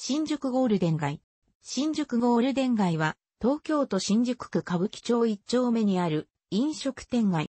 新宿ゴールデン街。新宿ゴールデン街は、東京都新宿区歌舞伎町一丁目にある飲食店街。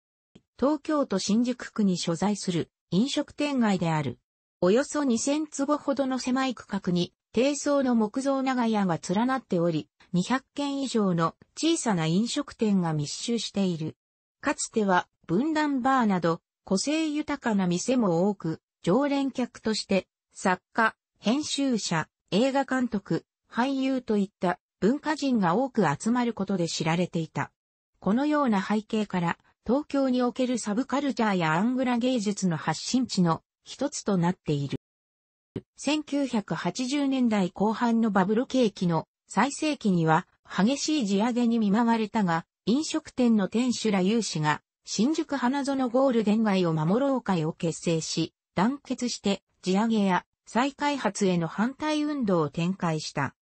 東京都新宿区に所在する飲食店街である。およそ2000坪ほどの狭い区画に、低層の木造長屋が連なっており、200軒以上の小さな飲食店が密集している。かつては、分断バーなど、個性豊かな店も多く、常連客として、作家、編集者、映画監督、俳優といった文化人が多く集まることで知られていた。このような背景から、東京におけるサブカルチャーやアングラ芸術の発信地の一つとなっている。1980年代後半のバブル景気の最盛期には激しい地上げに見舞われたが、飲食店の店主ら有志が新宿花園ゴールデン街を守ろう会を結成し、団結して地上げや再開発への反対運動を展開した。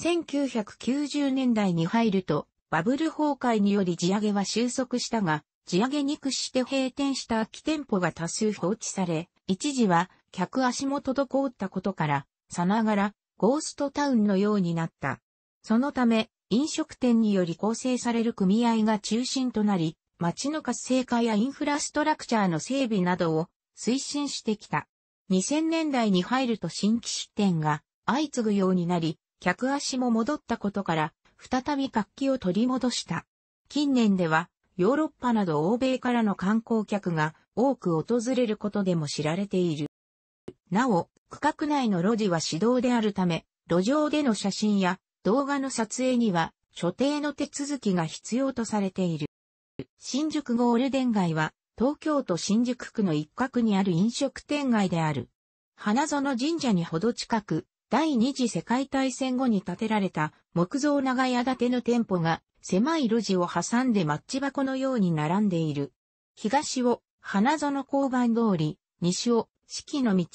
1990年代に入ると、バブル崩壊により地上げは収束したが、地上げに屈して閉店した空き店舗が多数放置され、一時は客足も滞ったことから、さながらゴーストタウンのようになった。そのため、飲食店により構成される組合が中心となり、街の活性化やインフラストラクチャーの整備などを推進してきた。2000年代に入ると新規出店が相次ぐようになり、客足も戻ったことから、再び活気を取り戻した。近年では、ヨーロッパなど欧米からの観光客が多く訪れることでも知られている。なお、区画内の路地は指導であるため、路上での写真や動画の撮影には所定の手続きが必要とされている。新宿ゴールデン街は東京都新宿区の一角にある飲食店街である。花園神社にほど近く、第二次世界大戦後に建てられた木造長屋建ての店舗が狭い路地を挟んでマッチ箱のように並んでいる。東を花園交番通り、西を四季の道、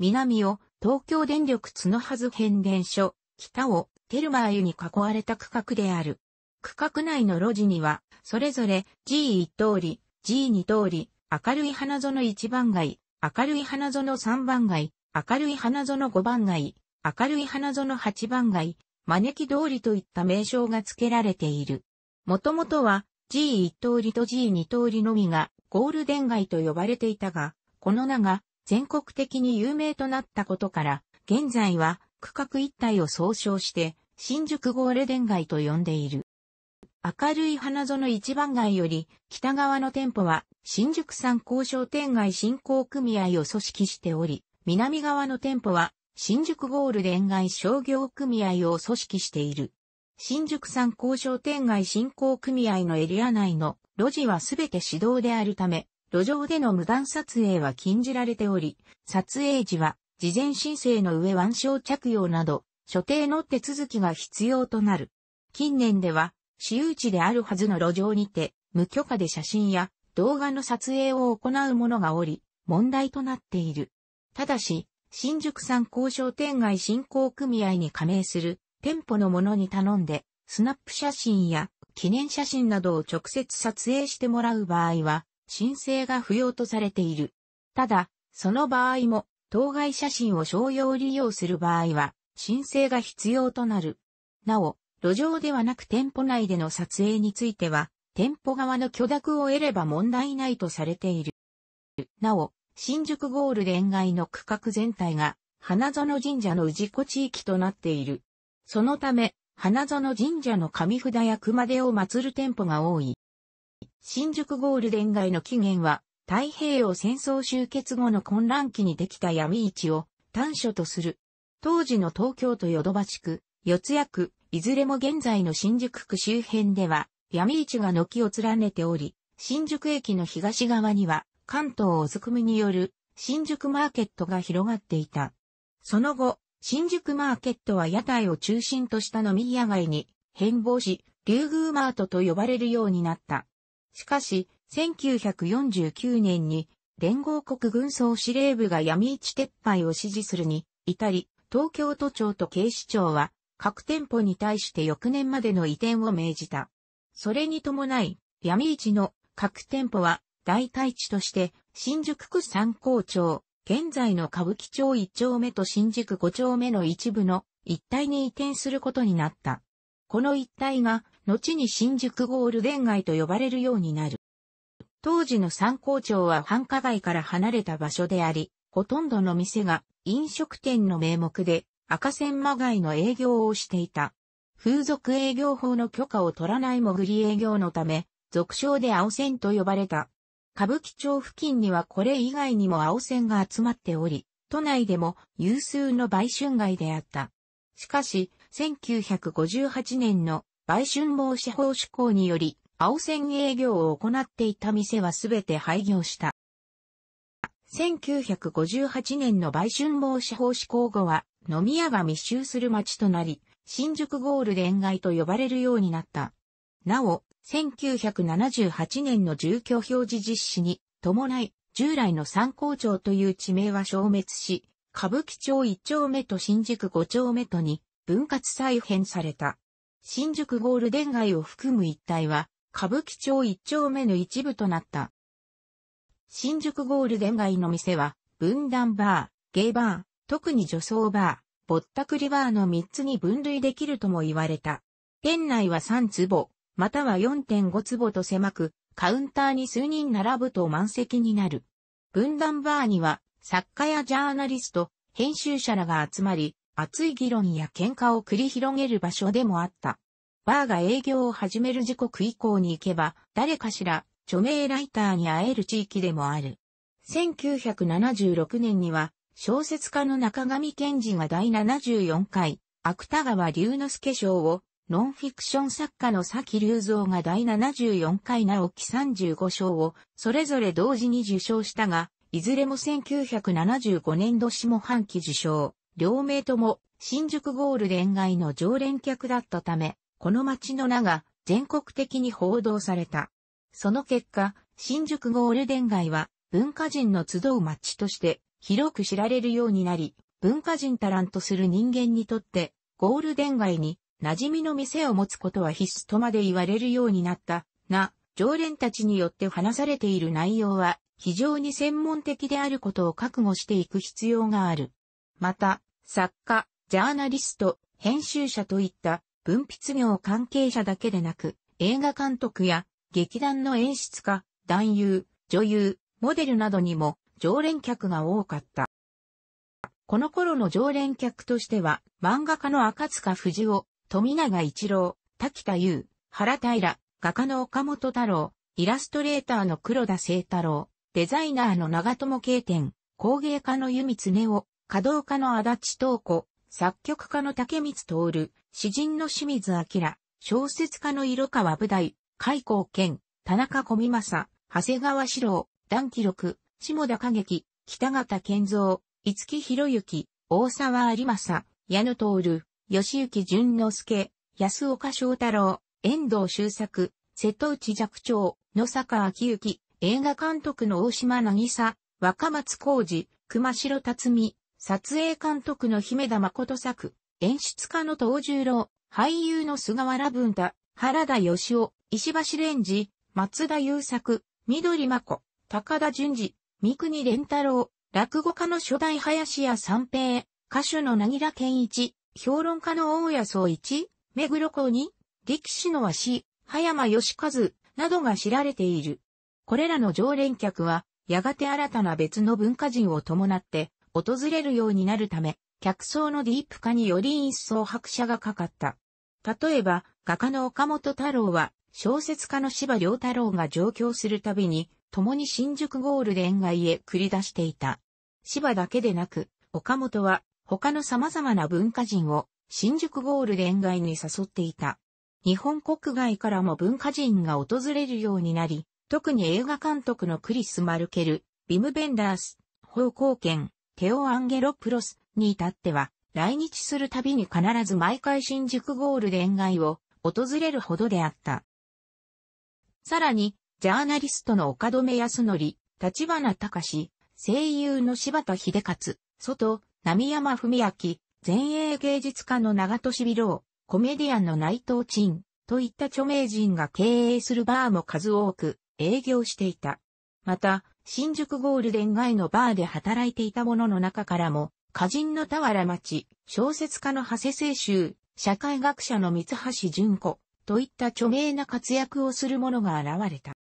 南を東京電力角は変電所、北をテルマー湯に囲われた区画である。区画内の路地には、それぞれ G1 通り、G2 通り、明るい花園1番街、明るい花園3番街、明るい花園5番街、明るい花園8番街、招き通りといった名称が付けられている。もともとは G1 通りと G2 通りのみがゴールデン街と呼ばれていたが、この名が全国的に有名となったことから、現在は区画一帯を総称して新宿ゴールデン街と呼んでいる。明るい花園一番街より、北側の店舗は、新宿三高商店街振興組合を組織しており、南側の店舗は、新宿ゴールデン街商業組合を組織している。新宿三高商店街振興組合のエリア内の路地はすべて指導であるため、路上での無断撮影は禁じられており、撮影時は事前申請の上腕章着用など、所定の手続きが必要となる。近年では、私有地であるはずの路上にて、無許可で写真や動画の撮影を行う者がおり、問題となっている。ただし、新宿三高商店街振興組合に加盟する店舗の者に頼んで、スナップ写真や記念写真などを直接撮影してもらう場合は、申請が不要とされている。ただ、その場合も、当該写真を商用利用する場合は、申請が必要となる。なお、路上ではなく店舗内での撮影については、店舗側の許諾を得れば問題ないとされている。なお、新宿ゴールデン街の区画全体が、花園神社の氏子地域となっている。そのため、花園神社の神札や熊手を祀る店舗が多い。新宿ゴールデン街の起源は、太平洋戦争終結後の混乱期にできた闇市を短所とする。当時の東京都ヨドバシ区、四谷区、いずれも現在の新宿区周辺では、闇市が軒を連ねており、新宿駅の東側には、関東おずくみによる、新宿マーケットが広がっていた。その後、新宿マーケットは屋台を中心とした飲み屋街に変貌し、竜宮マートと呼ばれるようになった。しかし、1949年に連合国軍総司令部が闇市撤廃を指示するに、至り、東京都庁と警視庁は各店舗に対して翌年までの移転を命じた。それに伴い、闇市の各店舗は大替地として新宿区三高町、現在の歌舞伎町一丁目と新宿五丁目の一部の一帯に移転することになった。この一帯が後に新宿ゴールデン街と呼ばれるようになる。当時の三高町は繁華街から離れた場所であり、ほとんどの店が飲食店の名目で赤線まがいの営業をしていた。風俗営業法の許可を取らない潜り営業のため、俗称で青線と呼ばれた。歌舞伎町付近にはこれ以外にも青線が集まっており、都内でも有数の売春街であった。しかし、1958年の売春防止法施行により、青線営業を行っていた店はすべて廃業した。1958年の売春防止法施行後は、飲み屋が密集する街となり、新宿ゴールデン街と呼ばれるようになった。なお、1978年の住居表示実施に伴い、従来の参考町という地名は消滅し、歌舞伎町1丁目と新宿5丁目とに分割再編された。新宿ゴールデン街を含む一帯は、歌舞伎町1丁目の一部となった。新宿ゴールデン街の店は、分断バー、ゲイバー、特に女装バー、ぼったくりバーの3つに分類できるとも言われた。店内は3坪、または4.5坪と狭く、カウンターに数人並ぶと満席になる。分断バーには、作家やジャーナリスト、編集者らが集まり、熱い議論や喧嘩を繰り広げる場所でもあった。バーが営業を始める時刻以降に行けば、誰かしら著名ライターに会える地域でもある。1976年には、小説家の中上健二が第74回、芥川龍之介賞を、ノンフィクション作家の崎隆三が第74回直木35賞を、それぞれ同時に受賞したが、いずれも1975年度下半期受賞。両名とも新宿ゴールデン街の常連客だったため、この街の名が全国的に報道された。その結果、新宿ゴールデン街は文化人の集う街として広く知られるようになり、文化人たらんとする人間にとってゴールデン街に馴染みの店を持つことは必須とまで言われるようになったが、常連たちによって話されている内容は非常に専門的であることを覚悟していく必要がある。また、作家、ジャーナリスト、編集者といった文筆業関係者だけでなく、映画監督や劇団の演出家、男優、女優、モデルなどにも常連客が多かった。この頃の常連客としては、漫画家の赤塚不二夫、富永一郎、滝田優、原平、画家の岡本太郎、イラストレーターの黒田聖太郎、デザイナーの長友慶典、工芸家の弓常夫、稼道家の足立東子、作曲家の竹光徹、詩人の清水明、小説家の色川武大、海光健、田中小美正、長谷川史郎、段記録、下田景樹、北方健三、五木博之、大沢有正、矢野徹、吉行淳之介、安岡翔太郎、遠藤周作、瀬戸内寂聴、野坂昭之、映画監督の大島渚、若松浩二、熊城辰巳、撮影監督の姫田誠作、演出家の東十郎、俳優の菅原文太、原田義雄、石橋蓮司、松田優作、緑真子、高田淳二、三国連太郎、落語家の初代林家三平、歌手の名木健一、評論家の大谷総一、目黒公に、力士の足、葉山義和、などが知られている。これらの常連客は、やがて新たな別の文化人を伴って、訪れるようになるため、客層のディープ化により一層拍車がかかった。例えば、画家の岡本太郎は、小説家の芝良太郎が上京するたびに、共に新宿ゴールデン街へ繰り出していた。芝だけでなく、岡本は他の様々な文化人を新宿ゴールデン街に誘っていた。日本国外からも文化人が訪れるようになり、特に映画監督のクリス・マルケル、ビム・ベンダース、ーケン、テオ・アンゲロプロスに至っては、来日するたびに必ず毎回新宿ゴールデン街を訪れるほどであった。さらに、ジャーナリストの岡留康則、立花隆、声優の柴田秀勝、外、波山文明、前衛芸術家の長利美郎、コメディアンの内藤陳、といった著名人が経営するバーも数多く営業していた。また、新宿ゴールデン街のバーで働いていた者の中からも、歌人の俵町、小説家の長谷清州、社会学者の三橋淳子、といった著名な活躍をする者が現れた。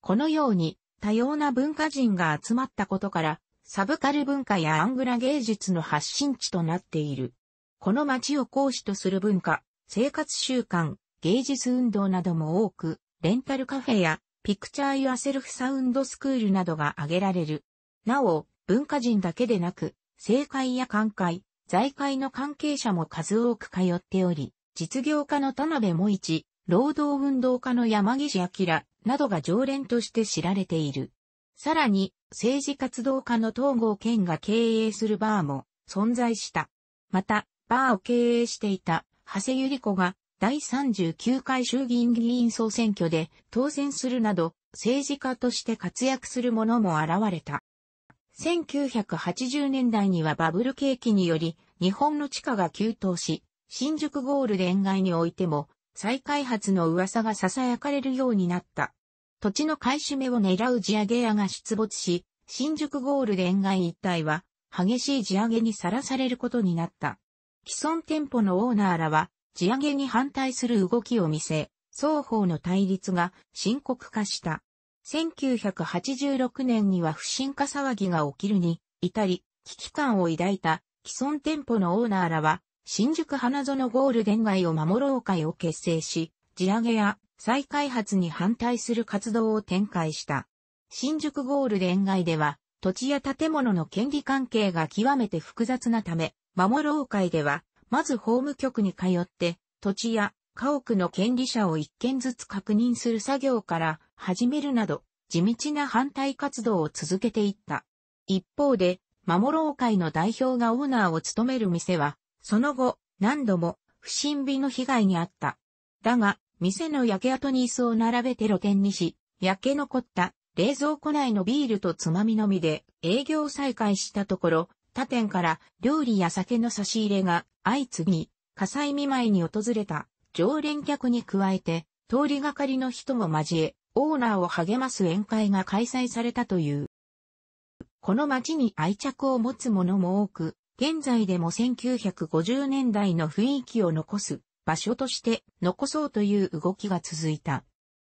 このように多様な文化人が集まったことから、サブカル文化やアングラ芸術の発信地となっている。この街を講師とする文化、生活習慣、芸術運動なども多く、レンタルカフェやピクチャー・ユアセルフ・サウンド・スクールなどが挙げられる。なお、文化人だけでなく、政界や官界、財界の関係者も数多く通っており、実業家の田辺萌一、労働運動家の山岸明などが常連として知られている。さらに、政治活動家の東郷健が経営するバーも存在した。また、バーを経営していた長谷ゆり子が第39回衆議院議員総選挙で当選するなど政治家として活躍する者も現れた。1980年代にはバブル景気により日本の地価が急騰し、新宿ゴールデン街においても、再開発の噂が囁かれるようになった。土地の買い占めを狙う地上げ屋が出没し、新宿ゴールデン街一帯は、激しい地上げにさらされることになった。既存店舗のオーナーらは、地上げに反対する動きを見せ、双方の対立が深刻化した。1986年には不審化騒ぎが起きるに、至り、危機感を抱いた既存店舗のオーナーらは、新宿花園ゴールデン街を守ろう会を結成し、地上げや再開発に反対する活動を展開した。新宿ゴールデン街では、土地や建物の権利関係が極めて複雑なため、守ろう会では、まず法務局に通って、土地や家屋の権利者を一件ずつ確認する作業から始めるなど、地道な反対活動を続けていった。一方で、守ろう会の代表がオーナーを務める店は、その後、何度も不審火の被害にあった。だが、店の焼け跡に椅子を並べて露店にし、焼け残った冷蔵庫内のビールとつまみのみで営業再開したところ、他店から料理や酒の差し入れが相次ぎ、火災見舞いに訪れた常連客に加えて、通りがかりの人も交え、オーナーを励ます宴会が開催されたという。この街に愛着を持つ者も多く、現在でも1950年代の雰囲気を残す場所として残そうという動きが続いた。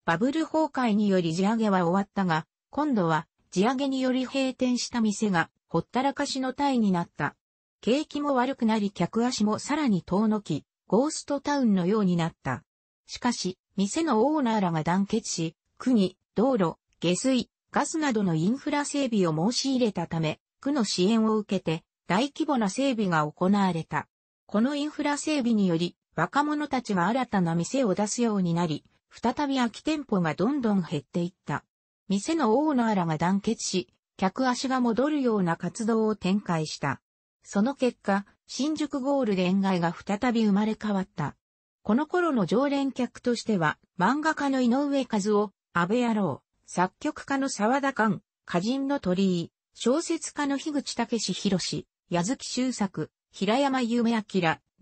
バブル崩壊により地上げは終わったが、今度は地上げにより閉店した店がほったらかしの体になった。景気も悪くなり客足もさらに遠のき、ゴーストタウンのようになった。しかし、店のオーナーらが団結し、国、道路、下水、ガスなどのインフラ整備を申し入れたため、区の支援を受けて、大規模な整備が行われた。このインフラ整備により、若者たちが新たな店を出すようになり、再び空き店舗がどんどん減っていった。店のオーナーらが団結し、客足が戻るような活動を展開した。その結果、新宿ゴールデン街が再び生まれ変わった。この頃の常連客としては、漫画家の井上和夫、安倍野郎、作曲家の沢田寛、歌人の鳥居、小説家の樋口武史博士、矢月周作、平山夢明、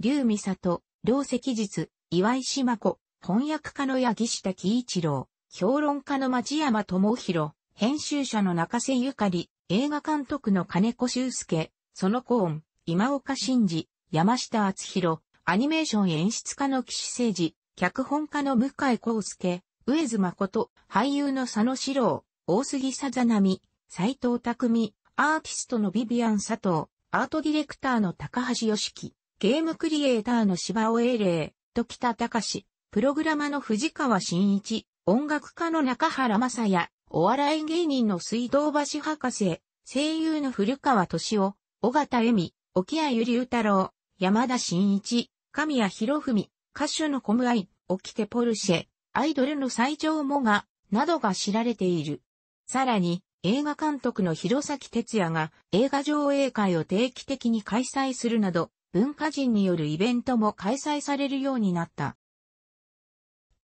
竜美里、両石実、岩井島子、翻訳家の木下喜一郎、評論家の町山智弘、編集者の中瀬ゆかり、映画監督の金子修介、そのコーン、今岡真治、山下厚弘、アニメーション演出家の岸誠治、脚本家の向井康介、上津誠、俳優の佐野史郎、大杉さざなみ、斎藤匠、アーティストのビビアン佐藤、アートディレクターの高橋義樹、ゲームクリエイターの芝尾英霊、時田隆、プログラマの藤川真一、音楽家の中原正也、お笑い芸人の水道橋博士、声優の古川敏夫、尾形恵美、沖谷ゆりう太郎、山田真一、神谷博文、歌手のコムアイ、沖手ポルシェ、アイドルの最上もが、などが知られている。さらに、映画監督の弘前哲也が映画上映会を定期的に開催するなど、文化人によるイベントも開催されるようになった。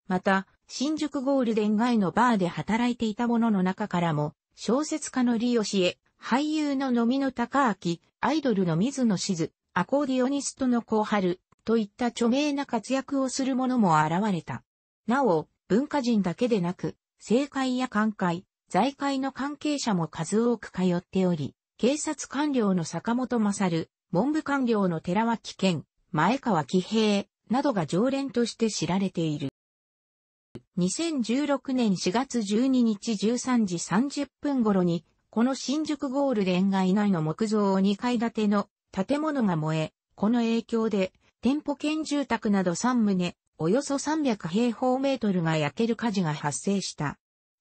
また、新宿ゴールデン街のバーで働いていた者の中からも、小説家のリオシエ、俳優の野見の高明、アイドルの水野静、アコーディオニストの小春、といった著名な活躍をする者も現れた。なお、文化人だけでなく、政界や官解。財界の関係者も数多く通っており、警察官僚の坂本勝、文部官僚の寺脇健、前川喜平などが常連として知られている。2016年4月12日13時30分頃に、この新宿ゴールデン街内の木造2階建ての建物が燃え、この影響で、店舗兼住宅など3棟、およそ300平方メートルが焼ける火事が発生した。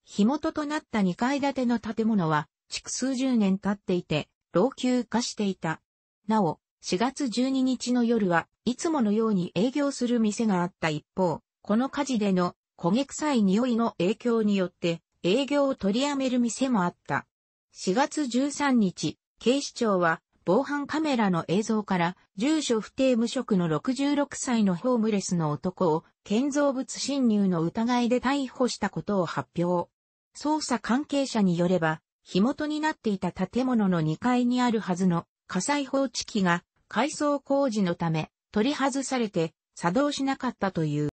火元となった2階建ての建物は、築数十年経っていて、老朽化していた。なお、4月12日の夜はいつものように営業する店があった一方、この火事での焦げ臭い匂いの影響によって営業を取りやめる店もあった。4月13日、警視庁は防犯カメラの映像から住所不定無職の66歳のホームレスの男を建造物侵入の疑いで逮捕したことを発表。捜査関係者によれば、火元になっていた建物の2階にあるはずの火災報知器が改装工事のため取り外されて作動しなかったという。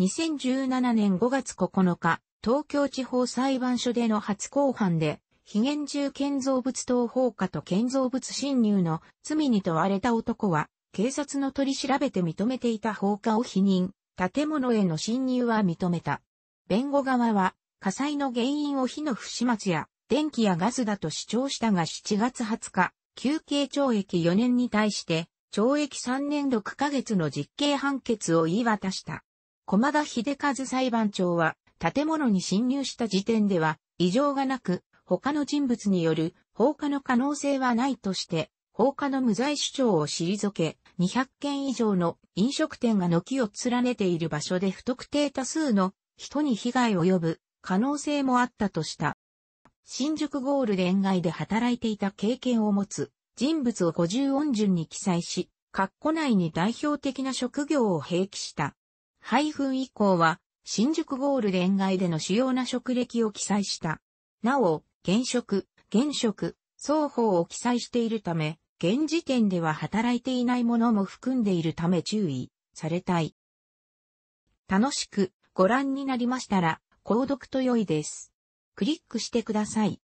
2017年5月9日、東京地方裁判所での初公判で、非現住建造物等放火と建造物侵入の罪に問われた男は、警察の取り調べて認めていた放火を否認、建物への侵入は認めた。弁護側は、火災の原因を火の不始末や電気やガスだと主張したが7月20日、休憩懲役4年に対して、懲役3年6ヶ月の実刑判決を言い渡した。駒田秀和裁判長は、建物に侵入した時点では、異常がなく、他の人物による放火の可能性はないとして、放火の無罪主張を退け、200件以上の飲食店が軒を連ねている場所で不特定多数の人に被害を及ぶ可能性もあったとした。新宿ゴールデン街で働いていた経験を持つ人物を五十音順に記載し、括弧内に代表的な職業を併記した。配分以降は、新宿ゴールデン街での主要な職歴を記載した。なお、現職、現職、双方を記載しているため、現時点では働いていないものも含んでいるため注意されたい。楽しくご覧になりましたら、購読と良いです。クリックしてください。